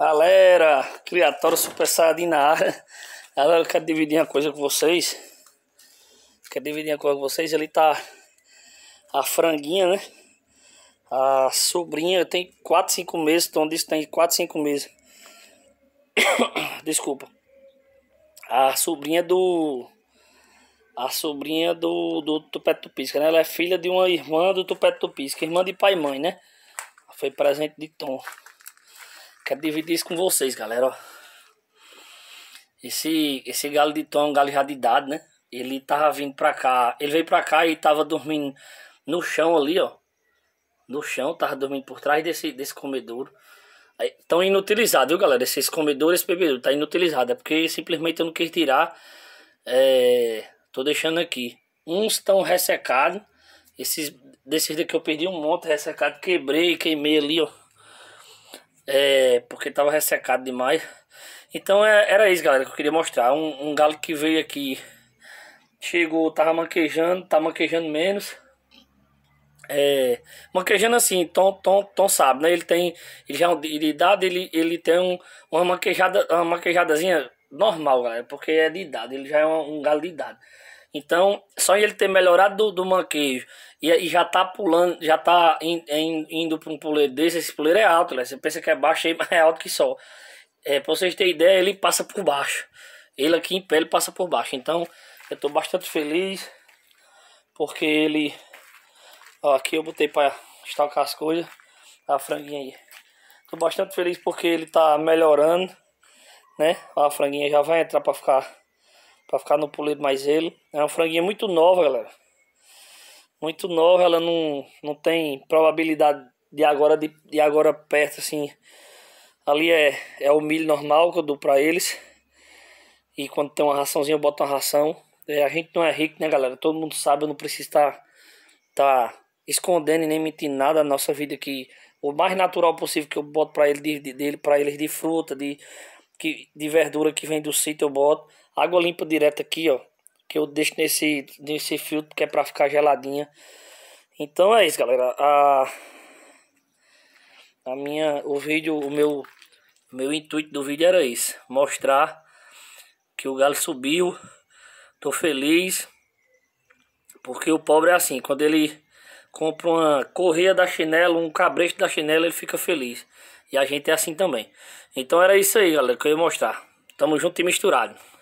Galera, criatório Super Saiyajin na área. Galera, eu quero dividir uma coisa com vocês. Quero dividir uma coisa com vocês. Ali tá a franguinha, né? A sobrinha tem 4, 5 meses. Então disse tem 4, 5 meses. Desculpa. A sobrinha do... A sobrinha do, do Tupete Tupisca, né? Ela é filha de uma irmã do Tupete Tupisca. Irmã de pai e mãe, né? Foi presente de Tom. Quero dividir isso com vocês, galera, ó. Esse, esse galo de tom, é galo já de idade, né? Ele tava vindo pra cá. Ele veio pra cá e tava dormindo no chão ali, ó. No chão, tava dormindo por trás desse, desse comedouro. tão inutilizado, viu, galera? Esses comedores, esse bebedouro tá inutilizado. É porque simplesmente eu não quis tirar. É... Tô deixando aqui. Uns estão ressecados. Esses, desses daqui eu perdi um monte ressecado. Quebrei, queimei ali, ó é, porque estava ressecado demais. Então é, era isso, galera, que eu queria mostrar. Um, um, galo que veio aqui, chegou, tava manquejando, tá manquejando menos. É, manquejando assim, Tom, Tom, Tom sabe, né? Ele tem, ele já é de idade, ele, ele tem um, uma manquejada, uma manquejadazinha normal, galera, porque é de idade, ele já é um, um galo de idade. Então, só ele ter melhorado do, do manquejo e, e, já tá pulando, já tá in, in, indo para um puleiro desse, esse puleiro é alto, né? Você pensa que é baixo, aí mas é alto que só. É, para vocês terem ideia, ele passa por baixo. Ele aqui em pé, ele passa por baixo. Então, eu tô bastante feliz. Porque ele... Ó, aqui eu botei para estocar as coisas. A franguinha aí. Tô bastante feliz porque ele tá melhorando. Né? Ó, a franguinha já vai entrar para ficar para ficar no pulido mais ele. É uma franguinha muito nova, galera. Muito nova, ela não, não tem probabilidade de agora de, de agora perto assim. Ali é, é o milho normal que eu dou para eles. E quando tem uma raçãozinha, eu boto uma ração. É, a gente não é rico, né, galera? Todo mundo sabe, eu não preciso estar tá, tá escondendo e nem mentindo nada da nossa vida que o mais natural possível que eu boto para ele de, de, dele para eles de fruta, de que, de verdura que vem do sítio eu boto. Água limpa direto aqui, ó. Que eu deixo nesse, nesse filtro que é pra ficar geladinha. Então é isso, galera. A, a minha, o vídeo, o meu, meu intuito do vídeo era isso. Mostrar que o galo subiu. Tô feliz. Porque o pobre é assim, quando ele compra uma correia da chinela, um cabresto da chinela, ele fica feliz. E a gente é assim também. Então era isso aí, galera, que eu ia mostrar. Tamo junto e misturado.